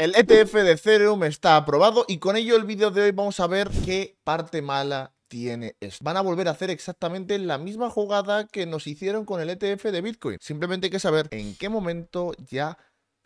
El ETF de Ethereum está aprobado y con ello el vídeo de hoy vamos a ver qué parte mala tiene esto. Van a volver a hacer exactamente la misma jugada que nos hicieron con el ETF de Bitcoin. Simplemente hay que saber en qué momento ya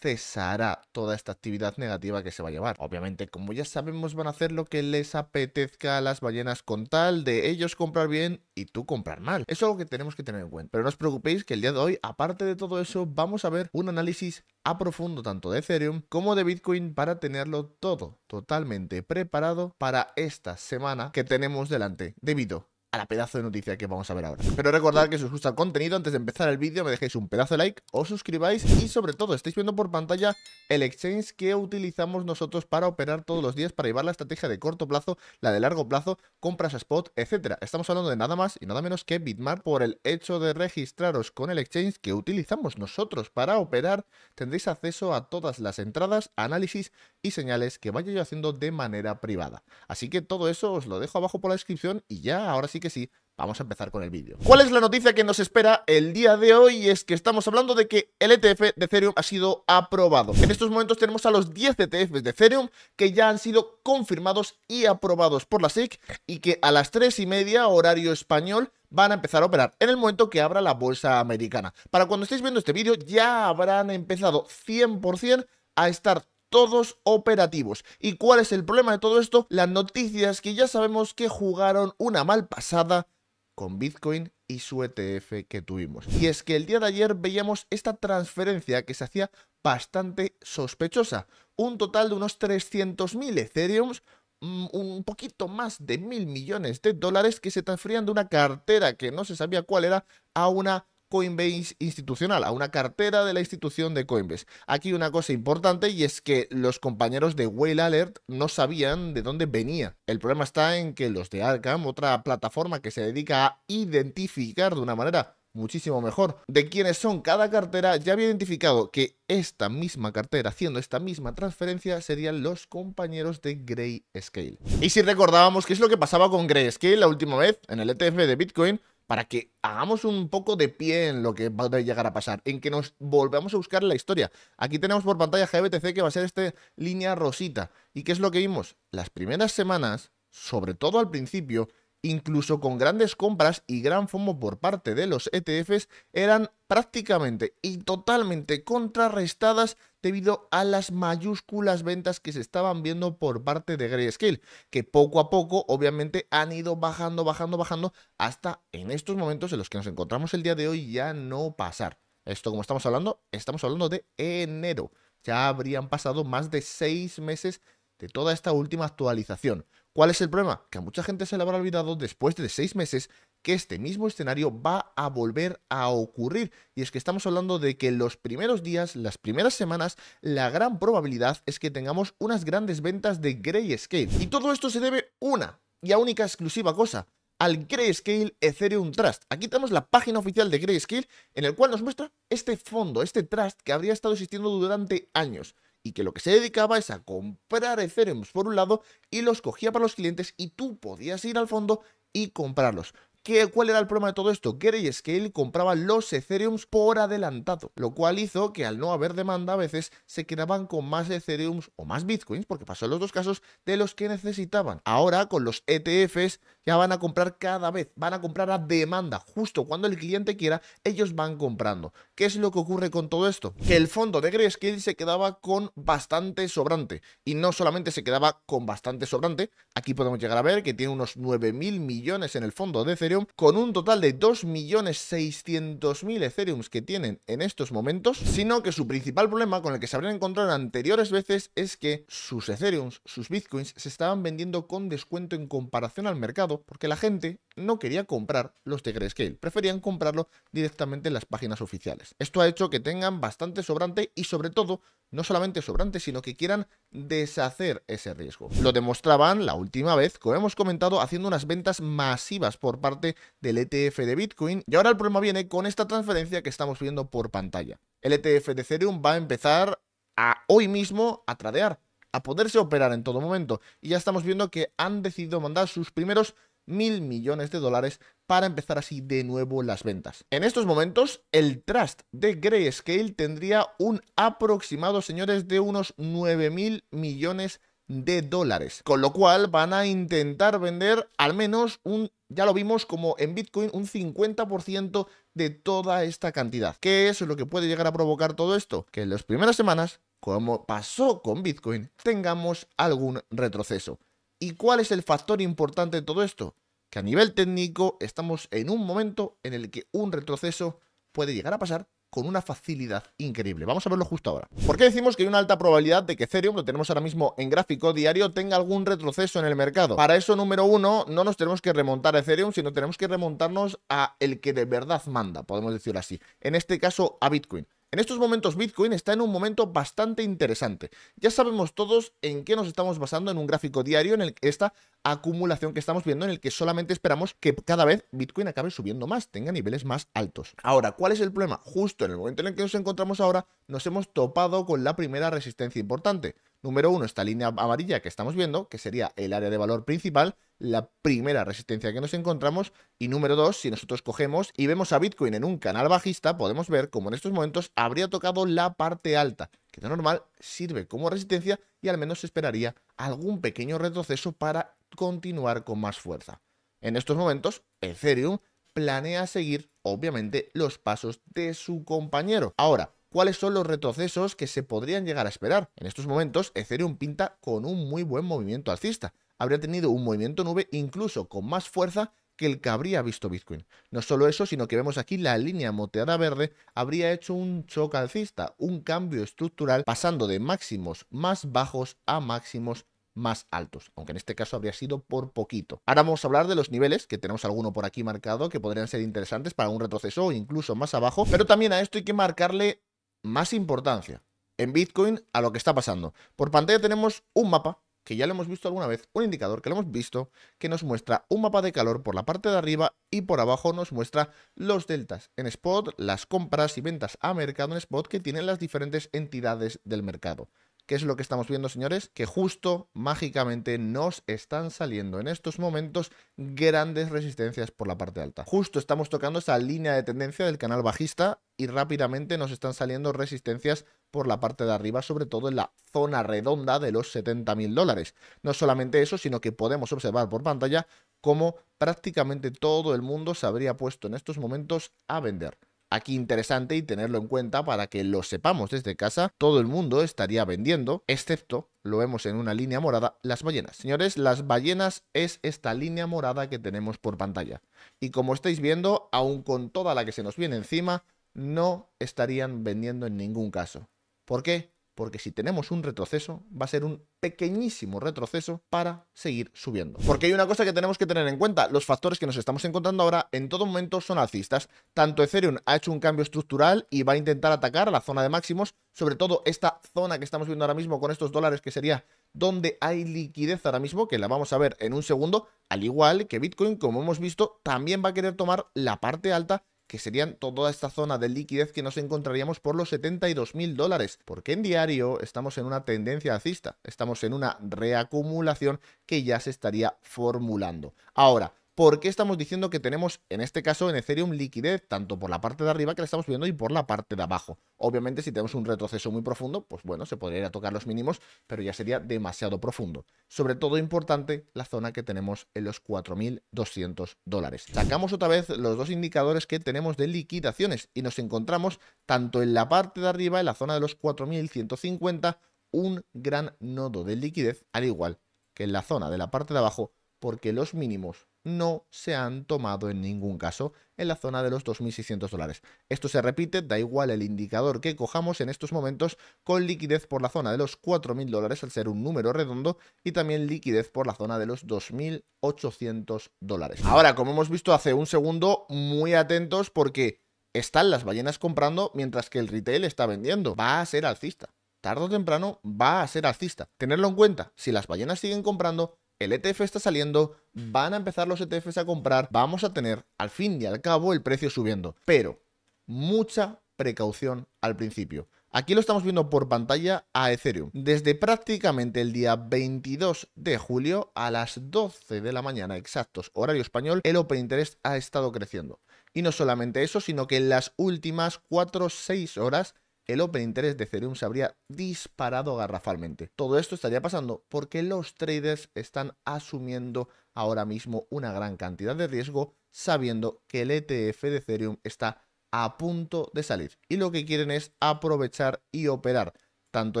cesará toda esta actividad negativa que se va a llevar. Obviamente, como ya sabemos, van a hacer lo que les apetezca a las ballenas con tal de ellos comprar bien y tú comprar mal. Eso es algo que tenemos que tener en cuenta. Pero no os preocupéis que el día de hoy, aparte de todo eso, vamos a ver un análisis a profundo tanto de Ethereum como de Bitcoin para tenerlo todo totalmente preparado para esta semana que tenemos delante. Debido a pedazo de noticia que vamos a ver ahora. Pero recordad que si os gusta el contenido, antes de empezar el vídeo me dejéis un pedazo de like, o suscribáis y sobre todo estáis viendo por pantalla el exchange que utilizamos nosotros para operar todos los días, para llevar la estrategia de corto plazo, la de largo plazo, compras a spot, etcétera. Estamos hablando de nada más y nada menos que Bitmart por el hecho de registraros con el exchange que utilizamos nosotros para operar, tendréis acceso a todas las entradas, análisis y señales que vaya yo haciendo de manera privada. Así que todo eso os lo dejo abajo por la descripción y ya, ahora sí que sí, Vamos a empezar con el vídeo. ¿Cuál es la noticia que nos espera el día de hoy? Es que estamos hablando de que el ETF de Ethereum ha sido aprobado. En estos momentos tenemos a los 10 ETFs de Ethereum que ya han sido confirmados y aprobados por la SEC y que a las 3 y media horario español van a empezar a operar en el momento que abra la bolsa americana. Para cuando estéis viendo este vídeo ya habrán empezado 100% a estar todos operativos. ¿Y cuál es el problema de todo esto? Las noticias que ya sabemos que jugaron una mal pasada con Bitcoin y su ETF que tuvimos. Y es que el día de ayer veíamos esta transferencia que se hacía bastante sospechosa. Un total de unos 300.000 Ethereum mm, un poquito más de mil millones de dólares que se transferían de una cartera que no se sabía cuál era a una Coinbase institucional, a una cartera de la institución de Coinbase. Aquí una cosa importante y es que los compañeros de Whale Alert no sabían de dónde venía. El problema está en que los de Arkham, otra plataforma que se dedica a identificar de una manera muchísimo mejor de quiénes son cada cartera, ya había identificado que esta misma cartera haciendo esta misma transferencia serían los compañeros de Grayscale. Y si recordábamos qué es lo que pasaba con Grayscale la última vez en el ETF de Bitcoin, para que hagamos un poco de pie en lo que va a llegar a pasar, en que nos volvamos a buscar la historia. Aquí tenemos por pantalla GBTC que va a ser esta línea rosita. ¿Y qué es lo que vimos? Las primeras semanas, sobre todo al principio, incluso con grandes compras y gran FOMO por parte de los ETFs, eran prácticamente y totalmente contrarrestadas debido a las mayúsculas ventas que se estaban viendo por parte de Grayscale, que poco a poco obviamente han ido bajando, bajando, bajando, hasta en estos momentos en los que nos encontramos el día de hoy ya no pasar. Esto como estamos hablando, estamos hablando de enero. Ya habrían pasado más de seis meses de toda esta última actualización. ¿Cuál es el problema? Que a mucha gente se le habrá olvidado después de seis meses que este mismo escenario va a volver a ocurrir. Y es que estamos hablando de que los primeros días, las primeras semanas, la gran probabilidad es que tengamos unas grandes ventas de Grayscale. Y todo esto se debe una y a única exclusiva cosa, al Grayscale Ethereum Trust. Aquí tenemos la página oficial de Grayscale en el cual nos muestra este fondo, este trust que habría estado existiendo durante años y que lo que se dedicaba es a comprar Ethereum por un lado y los cogía para los clientes y tú podías ir al fondo y comprarlos. ¿Qué, ¿Cuál era el problema de todo esto? Que Scale compraba los Ethereums por adelantado, lo cual hizo que al no haber demanda a veces se quedaban con más Ethereums o más Bitcoins, porque pasó en los dos casos de los que necesitaban. Ahora con los ETFs ya van a comprar cada vez, van a comprar a demanda, justo cuando el cliente quiera, ellos van comprando. ¿Qué es lo que ocurre con todo esto? Que el fondo de Grayscale se quedaba con bastante sobrante, y no solamente se quedaba con bastante sobrante, aquí podemos llegar a ver que tiene unos 9.000 millones en el fondo de Ethereum, con un total de 2.600.000 Ethereums que tienen en estos momentos, sino que su principal problema con el que se habrían encontrado anteriores veces es que sus Ethereums, sus Bitcoins, se estaban vendiendo con descuento en comparación al mercado porque la gente no quería comprar los de Grayscale, preferían comprarlo directamente en las páginas oficiales. Esto ha hecho que tengan bastante sobrante y sobre todo, no solamente sobrante, sino que quieran deshacer ese riesgo. Lo demostraban la última vez, como hemos comentado, haciendo unas ventas masivas por parte del ETF de Bitcoin y ahora el problema viene con esta transferencia que estamos viendo por pantalla. El ETF de Ethereum va a empezar a hoy mismo a tradear, a poderse operar en todo momento. Y ya estamos viendo que han decidido mandar sus primeros mil millones de dólares para empezar así de nuevo las ventas. En estos momentos, el trust de Grayscale tendría un aproximado, señores, de unos 9 mil millones de dólares, con lo cual van a intentar vender al menos un, ya lo vimos como en Bitcoin, un 50% de toda esta cantidad. ¿Qué es lo que puede llegar a provocar todo esto? Que en las primeras semanas como pasó con Bitcoin, tengamos algún retroceso. ¿Y cuál es el factor importante de todo esto? Que a nivel técnico estamos en un momento en el que un retroceso puede llegar a pasar con una facilidad increíble. Vamos a verlo justo ahora. ¿Por qué decimos que hay una alta probabilidad de que Ethereum, lo tenemos ahora mismo en gráfico diario, tenga algún retroceso en el mercado? Para eso, número uno, no nos tenemos que remontar a Ethereum, sino tenemos que remontarnos a el que de verdad manda, podemos decirlo así. En este caso, a Bitcoin. En estos momentos Bitcoin está en un momento bastante interesante. Ya sabemos todos en qué nos estamos basando en un gráfico diario, en el, esta acumulación que estamos viendo, en el que solamente esperamos que cada vez Bitcoin acabe subiendo más, tenga niveles más altos. Ahora, ¿cuál es el problema? Justo en el momento en el que nos encontramos ahora, nos hemos topado con la primera resistencia importante. Número uno, esta línea amarilla que estamos viendo, que sería el área de valor principal, la primera resistencia que nos encontramos. Y número dos, si nosotros cogemos y vemos a Bitcoin en un canal bajista, podemos ver como en estos momentos habría tocado la parte alta, que de normal sirve como resistencia y al menos esperaría algún pequeño retroceso para continuar con más fuerza. En estos momentos, Ethereum planea seguir, obviamente, los pasos de su compañero. Ahora, cuáles son los retrocesos que se podrían llegar a esperar. En estos momentos, Ethereum pinta con un muy buen movimiento alcista. Habría tenido un movimiento nube incluso con más fuerza que el que habría visto Bitcoin. No solo eso, sino que vemos aquí la línea moteada verde habría hecho un choque alcista, un cambio estructural pasando de máximos más bajos a máximos más altos, aunque en este caso habría sido por poquito. Ahora vamos a hablar de los niveles, que tenemos alguno por aquí marcado, que podrían ser interesantes para un retroceso o incluso más abajo, pero también a esto hay que marcarle más importancia en Bitcoin a lo que está pasando. Por pantalla tenemos un mapa que ya lo hemos visto alguna vez, un indicador que lo hemos visto, que nos muestra un mapa de calor por la parte de arriba y por abajo nos muestra los deltas en spot, las compras y ventas a mercado en spot que tienen las diferentes entidades del mercado. ¿Qué es lo que estamos viendo, señores? Que justo, mágicamente, nos están saliendo en estos momentos grandes resistencias por la parte alta. Justo estamos tocando esa línea de tendencia del canal bajista y rápidamente nos están saliendo resistencias por la parte de arriba, sobre todo en la zona redonda de los 70.000 dólares. No solamente eso, sino que podemos observar por pantalla cómo prácticamente todo el mundo se habría puesto en estos momentos a vender aquí interesante y tenerlo en cuenta para que lo sepamos desde casa, todo el mundo estaría vendiendo, excepto, lo vemos en una línea morada, las ballenas. Señores, las ballenas es esta línea morada que tenemos por pantalla. Y como estáis viendo, aun con toda la que se nos viene encima, no estarían vendiendo en ningún caso. ¿Por qué? porque si tenemos un retroceso, va a ser un pequeñísimo retroceso para seguir subiendo. Porque hay una cosa que tenemos que tener en cuenta, los factores que nos estamos encontrando ahora en todo momento son alcistas. Tanto Ethereum ha hecho un cambio estructural y va a intentar atacar a la zona de máximos, sobre todo esta zona que estamos viendo ahora mismo con estos dólares que sería donde hay liquidez ahora mismo, que la vamos a ver en un segundo, al igual que Bitcoin, como hemos visto, también va a querer tomar la parte alta que serían toda esta zona de liquidez que nos encontraríamos por los 72 mil dólares, porque en diario estamos en una tendencia alcista, estamos en una reacumulación que ya se estaría formulando. Ahora, por qué estamos diciendo que tenemos, en este caso, en Ethereum liquidez, tanto por la parte de arriba que la estamos viendo y por la parte de abajo. Obviamente, si tenemos un retroceso muy profundo, pues bueno, se podría ir a tocar los mínimos, pero ya sería demasiado profundo. Sobre todo importante la zona que tenemos en los 4.200 dólares. Sacamos otra vez los dos indicadores que tenemos de liquidaciones y nos encontramos tanto en la parte de arriba, en la zona de los 4.150, un gran nodo de liquidez, al igual que en la zona de la parte de abajo, porque los mínimos no se han tomado en ningún caso en la zona de los 2.600 dólares. Esto se repite, da igual el indicador que cojamos en estos momentos, con liquidez por la zona de los 4.000 dólares al ser un número redondo y también liquidez por la zona de los 2.800 dólares. Ahora, como hemos visto hace un segundo, muy atentos porque están las ballenas comprando mientras que el retail está vendiendo. Va a ser alcista. Tardo o temprano va a ser alcista. Tenerlo en cuenta, si las ballenas siguen comprando, el ETF está saliendo, mm. van a empezar los ETFs a comprar, vamos a tener al fin y al cabo el precio subiendo. Pero mucha precaución al principio. Aquí lo estamos viendo por pantalla a Ethereum. Desde prácticamente el día 22 de julio a las 12 de la mañana exactos, horario español, el Open Interest ha estado creciendo. Y no solamente eso, sino que en las últimas 4 o 6 horas el open interest de Ethereum se habría disparado garrafalmente. Todo esto estaría pasando porque los traders están asumiendo ahora mismo una gran cantidad de riesgo sabiendo que el ETF de Ethereum está a punto de salir y lo que quieren es aprovechar y operar tanto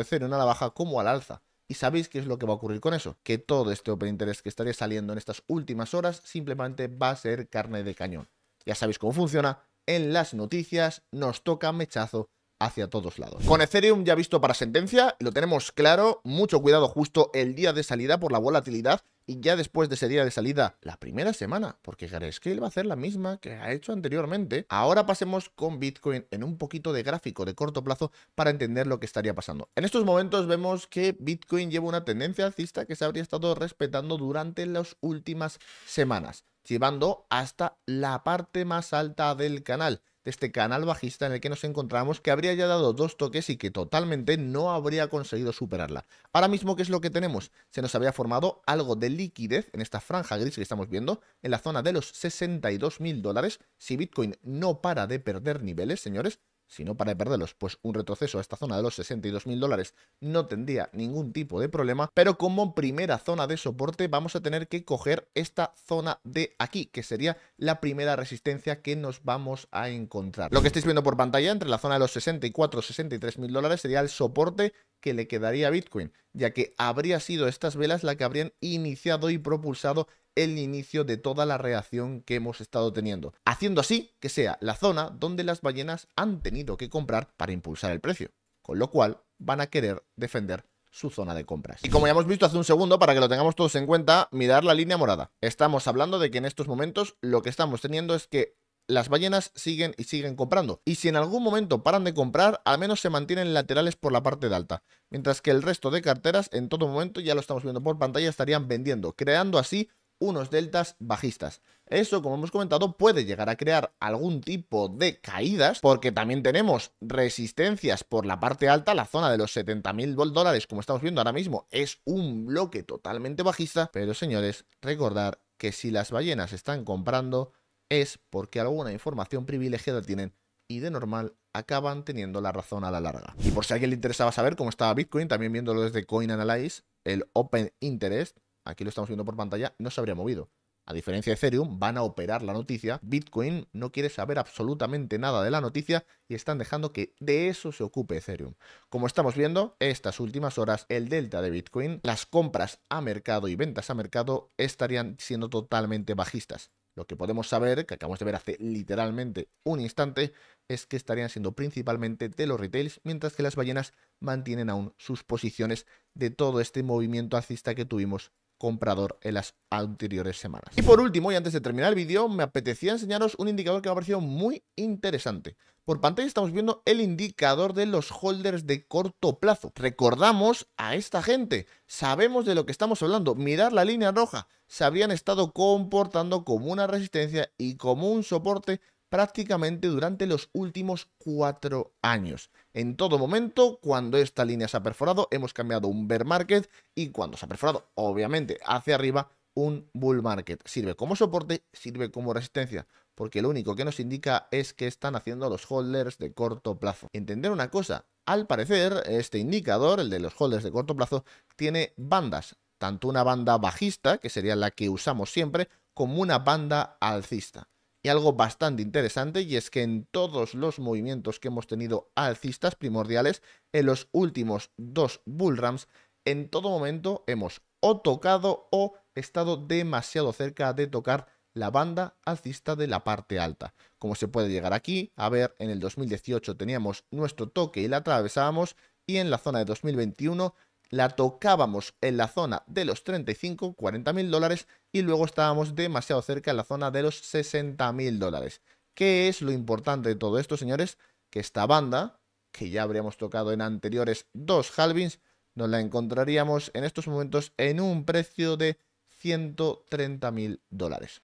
Ethereum a la baja como al alza. ¿Y sabéis qué es lo que va a ocurrir con eso? Que todo este open interest que estaría saliendo en estas últimas horas simplemente va a ser carne de cañón. Ya sabéis cómo funciona. En las noticias nos toca mechazo hacia todos lados. Con Ethereum ya visto para sentencia, lo tenemos claro, mucho cuidado justo el día de salida por la volatilidad y ya después de ese día de salida, la primera semana, porque él va a hacer la misma que ha hecho anteriormente. Ahora pasemos con Bitcoin en un poquito de gráfico de corto plazo para entender lo que estaría pasando. En estos momentos vemos que Bitcoin lleva una tendencia alcista que se habría estado respetando durante las últimas semanas, llevando hasta la parte más alta del canal de este canal bajista en el que nos encontramos, que habría ya dado dos toques y que totalmente no habría conseguido superarla. Ahora mismo, ¿qué es lo que tenemos? Se nos había formado algo de liquidez en esta franja gris que estamos viendo, en la zona de los 62.000 dólares. Si Bitcoin no para de perder niveles, señores, si no, para perderlos, pues un retroceso a esta zona de los 62 mil dólares no tendría ningún tipo de problema, pero como primera zona de soporte vamos a tener que coger esta zona de aquí, que sería la primera resistencia que nos vamos a encontrar. Lo que estáis viendo por pantalla entre la zona de los 64 63 mil dólares sería el soporte que le quedaría a Bitcoin, ya que habría sido estas velas la que habrían iniciado y propulsado el inicio de toda la reacción que hemos estado teniendo, haciendo así que sea la zona donde las ballenas han tenido que comprar para impulsar el precio, con lo cual van a querer defender su zona de compras. Y como ya hemos visto hace un segundo, para que lo tengamos todos en cuenta, mirar la línea morada. Estamos hablando de que en estos momentos lo que estamos teniendo es que las ballenas siguen y siguen comprando. Y si en algún momento paran de comprar, al menos se mantienen laterales por la parte de alta. Mientras que el resto de carteras en todo momento, ya lo estamos viendo por pantalla, estarían vendiendo, creando así unos deltas bajistas. Eso, como hemos comentado, puede llegar a crear algún tipo de caídas, porque también tenemos resistencias por la parte alta, la zona de los 70.000 dólares, como estamos viendo ahora mismo, es un bloque totalmente bajista, pero señores, recordar que si las ballenas están comprando es porque alguna información privilegiada tienen y de normal acaban teniendo la razón a la larga. Y por si a alguien le interesaba saber cómo estaba Bitcoin, también viéndolo desde Coin Analyze, el Open Interest, aquí lo estamos viendo por pantalla, no se habría movido. A diferencia de Ethereum, van a operar la noticia. Bitcoin no quiere saber absolutamente nada de la noticia y están dejando que de eso se ocupe Ethereum. Como estamos viendo, estas últimas horas, el delta de Bitcoin, las compras a mercado y ventas a mercado estarían siendo totalmente bajistas. Lo que podemos saber, que acabamos de ver hace literalmente un instante, es que estarían siendo principalmente de los retails, mientras que las ballenas mantienen aún sus posiciones de todo este movimiento alcista que tuvimos comprador en las anteriores semanas. Y por último, y antes de terminar el vídeo, me apetecía enseñaros un indicador que me ha parecido muy interesante. Por pantalla estamos viendo el indicador de los holders de corto plazo. Recordamos a esta gente, sabemos de lo que estamos hablando, mirar la línea roja, se habrían estado comportando como una resistencia y como un soporte prácticamente durante los últimos cuatro años. En todo momento, cuando esta línea se ha perforado, hemos cambiado un bear market y cuando se ha perforado, obviamente, hacia arriba, un bull market. Sirve como soporte, sirve como resistencia, porque lo único que nos indica es que están haciendo los holders de corto plazo. Entender una cosa, al parecer, este indicador, el de los holders de corto plazo, tiene bandas, tanto una banda bajista, que sería la que usamos siempre, como una banda alcista y algo bastante interesante y es que en todos los movimientos que hemos tenido alcistas primordiales en los últimos dos bullrams, en todo momento hemos o tocado o estado demasiado cerca de tocar la banda alcista de la parte alta. Como se puede llegar aquí, a ver, en el 2018 teníamos nuestro toque y la atravesábamos y en la zona de 2021 la tocábamos en la zona de los 35, 40 mil dólares y luego estábamos demasiado cerca en la zona de los 60 mil dólares. ¿Qué es lo importante de todo esto, señores? Que esta banda, que ya habríamos tocado en anteriores dos halvings, nos la encontraríamos en estos momentos en un precio de 130 mil dólares.